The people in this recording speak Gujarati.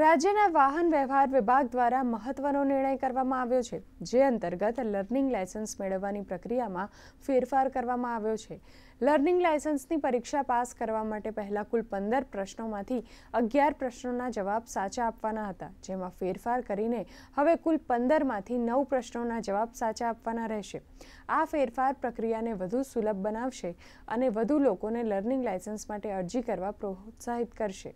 રાજ્યના વાહન વ્યવહાર વિભાગ દ્વારા મહત્વનો નિર્ણય કરવામાં આવ્યો છે જે અંતર્ગત લર્નિંગ લાયસન્સ મેળવવાની પ્રક્રિયામાં ફેરફાર કરવામાં આવ્યો છે લર્નિંગ લાયસન્સની પરીક્ષા પાસ કરવા માટે પહેલાં કુલ પંદર પ્રશ્નોમાંથી અગિયાર પ્રશ્નોના જવાબ સાચા આપવાના હતા જેમાં ફેરફાર કરીને હવે કુલ પંદરમાંથી નવ પ્રશ્નોના જવાબ સાચા આપવાના રહેશે આ ફેરફાર પ્રક્રિયાને વધુ સુલભ બનાવશે અને વધુ લોકોને લર્નિંગ લાયસન્સ માટે અરજી કરવા પ્રોત્સાહિત કરશે